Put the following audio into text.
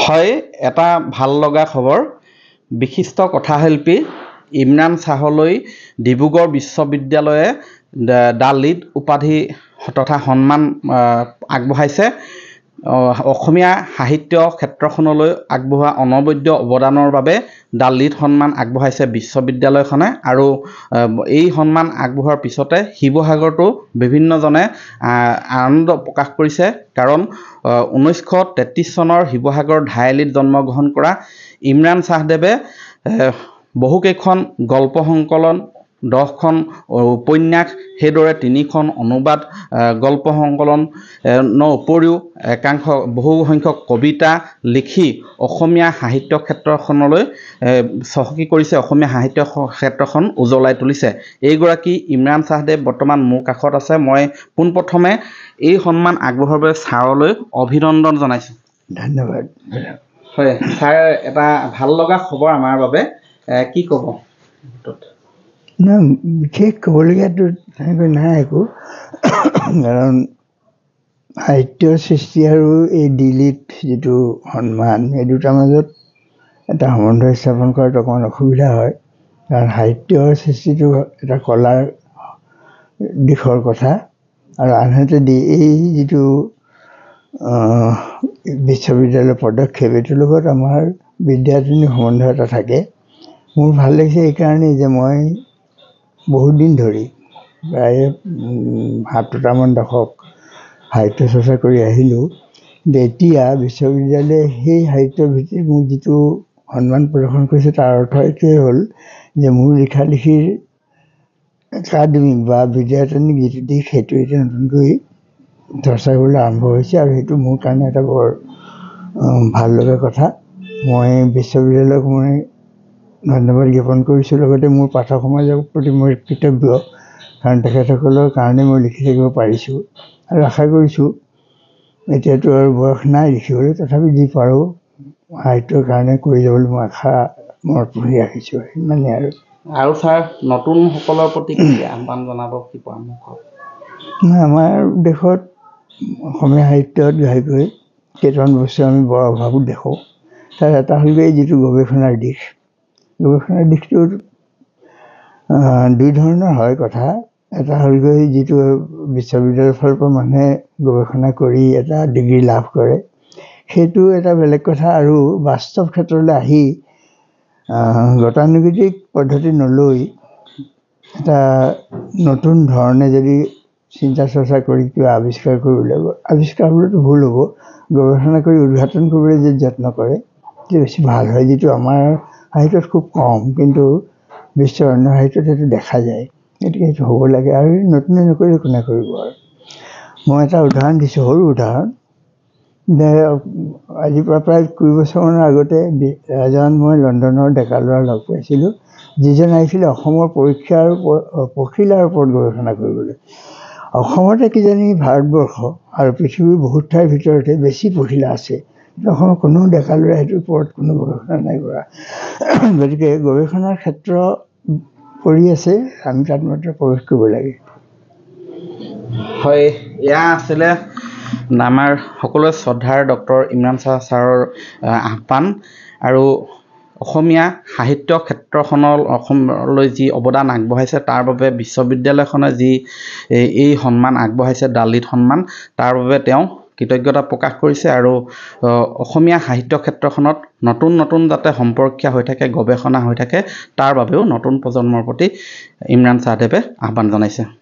হয় এটা ভাল লগা খবৰ বিশিষ্ট কথাশিল্পী ইমৰাণ শ্বাহলৈ ডিব্ৰুগড় বিশ্ববিদ্যালয়ে দ্য লিড উপাধি তথা সন্মান আগবঢ়াইছে অসমীয়া সাহিত্য ক্ষেত্ৰখনলৈ আগবঢ়োৱা অনবদ্য অৱদানৰ বাবে দা সন্মান আগবঢ়াইছে বিশ্ববিদ্যালয়খনে আৰু এই সন্মান আগবঢ়োৱাৰ পিছতে শিৱসাগৰতো বিভিন্নজনে আনন্দ প্ৰকাশ কৰিছে কাৰণ ঊনৈছশ তেত্ৰিছ চনৰ শিৱসাগৰ ধাইলিত জন্মগ্ৰহণ কৰা ইমৰাণ শ্বাহদেৱে বহুকেইখন গল্প সংকলন দহখন উপন্যাস সেইদৰে তিনিখন অনুবাদ গল্প সংকলন উপৰিও একাংশ বহুসংখ্যক কবিতা লিখি অসমীয়া সাহিত্য ক্ষেত্ৰখনলৈ চহকী কৰিছে অসমীয়া সাহিত্য ক্ষেত্ৰখন উজ্বলাই তুলিছে এইগৰাকী ইমৰাণ শ্বাহদেৱ বৰ্তমান মোৰ কাষত আছে মই পোনপ্ৰথমে এই সন্মান আগবঢ়াৰ বাবে ছাৰলৈ অভিনন্দন জনাইছোঁ ধন্যবাদ হয় ছাৰ এটা ভাল লগা খবৰ আমাৰ বাবে কি ক'ব না বিশেষ ক'বলগীয়াতো তেনেকৈ নাই একো কাৰণ সাহিত্য সৃষ্টি আৰু এই দিল্লীত যিটো সন্মান এই দুটাৰ মাজত এটা সম্বন্ধ স্থাপন কৰাত অকণমান অসুবিধা হয় কাৰণ সাহিত্য সৃষ্টিটো এটা কলাৰ দিশৰ কথা আৰু আনহাতে দি এই যিটো বিশ্ববিদ্যালয়ৰ পদক্ষেপ এইটোৰ লগত আমাৰ বিদ্যাৰ্থিনীৰ সম্বন্ধ এটা থাকে মোৰ ভাল লাগিছে এইকাৰণেই যে মই বহুত দিন ধৰি প্ৰায় সাতোটামান দশক সাহিত্য চৰ্চা কৰি আহিলোঁ এতিয়া বিশ্ববিদ্যালয়ে সেই সাহিত্যৰ ভিত্তিত মোক যিটো সন্মান প্ৰদৰ্শন কৰিছে তাৰ অৰ্থ এইটোৱেই হ'ল যে মোৰ লিখা লিখিৰ একাডেমিক বা বিদ্যায়তনিক যিটো দিশ সেইটো এতিয়া নতুনকৈ চৰ্চা কৰিবলৈ আৰম্ভ হৈছে আৰু সেইটো মোৰ কাৰণে এটা বৰ ভাল লগা কথা মই বিশ্ববিদ্যালয়ক মই ধন্যবাদ জ্ঞাপন কৰিছোঁ লগতে মোৰ পাঠক সমাজৰ প্ৰতি মোৰ কৃতজ্ঞ কাৰণ তেখেতসকলৰ কাৰণে মই লিখি থাকিব পাৰিছোঁ আৰু আশা কৰিছোঁ এতিয়াতো আৰু বয়স নাই লিখিবলৈ তথাপি যি পাৰোঁ সাহিত্যৰ কাৰণে কৰি যাবলৈ মই আশা মনত পঢ়ি ৰাখিছোঁ সিমানেই আৰু আৰু ছাৰ নতুনসকলৰ প্ৰতি আহ্বান জনাব কি পৰামৰ্শ আমাৰ দেশত অসমীয়া সাহিত্যত ঘাইকৈ কেইটামান বস্তু আমি বৰ অভাৱ দেখোঁ তাৰ এটা হ'লগৈ যিটো গৱেষণাৰ দিশ গৱেষণাৰ দিশটোত দুই ধৰণৰ হয় কথা এটা হ'লগৈ যিটো বিশ্ববিদ্যালয়ৰ ফালৰ পৰা মানুহে গৱেষণা কৰি এটা ডিগ্ৰী লাভ কৰে সেইটো এটা বেলেগ কথা আৰু বাস্তৱ ক্ষেত্ৰলৈ আহি গতানুগতিক পদ্ধতি নলৈ এটা নতুন ধৰণে যদি চিন্তা চৰ্চা কৰি কিবা আৱিষ্কাৰ কৰিব লাগিব আৱিষ্কাৰ হ'বলৈতো ভুল হ'ব গৱেষণা কৰি উদঘাটন কৰিবলৈ যদি যত্ন কৰে তেতিয়া বেছি ভাল হয় যিটো আমাৰ সাহিত্যত খুব কম কিন্তু বিশ্বৰ অন্য সাহিত্যত সেইটো দেখা যায় গতিকে সেইটো হ'ব লাগে আৰু নতুন নকৰিলে কোনে কৰিব আৰু মই এটা উদাহৰণ দিছোঁ সৰু উদাহৰণ যে আজিৰ পৰা প্ৰায় কুৰি বছৰমানৰ আগতে এজন মই লণ্ডনৰ ডেকা ল'ৰা লগ পাইছিলোঁ যিজন আহিছিলে অসমৰ পৰীক্ষাৰ ওপৰত পখিলাৰ ওপৰত গৱেষণা কৰিবলৈ অসমতে কিজানি ভাৰতবৰ্ষ আৰু পৃথিৱীৰ বহুত ঠাইৰ ভিতৰতে বেছি পখিলা আছে অসমৰ কোনো ডেকা ল'ৰা সেইটোৰ ওপৰত কোনো গৱেষণা নাই কৰা গতিকে গৱেষণাৰ ক্ষেত্ৰ কৰি আছে আমি তাত মাত্ৰ প্ৰৱেশ কৰিব লাগে হয় এয়া আছিলে আমাৰ সকলোৱে শ্ৰদ্ধাৰ ডক্টৰ ইমৰাণ শ্বাহ ছাৰৰ আহ্বান আৰু অসমীয়া সাহিত্য ক্ষেত্ৰখনৰ অসমলৈ যি অৱদান আগবঢ়াইছে তাৰ বাবে বিশ্ববিদ্যালয়খনে যি এই সন্মান আগবঢ়াইছে ডালিত সন্মান তাৰ বাবে তেওঁ কৃতজ্ঞতা প্ৰকাশ কৰিছে আৰু অসমীয়া সাহিত্য ক্ষেত্ৰখনত নতুন নতুন যাতে সম্পৰ্কীয়া হৈ থাকে গৱেষণা হৈ থাকে তাৰ বাবেও নতুন প্ৰজন্মৰ প্ৰতি ইমৰাণ চাহদেৱে আহ্বান জনাইছে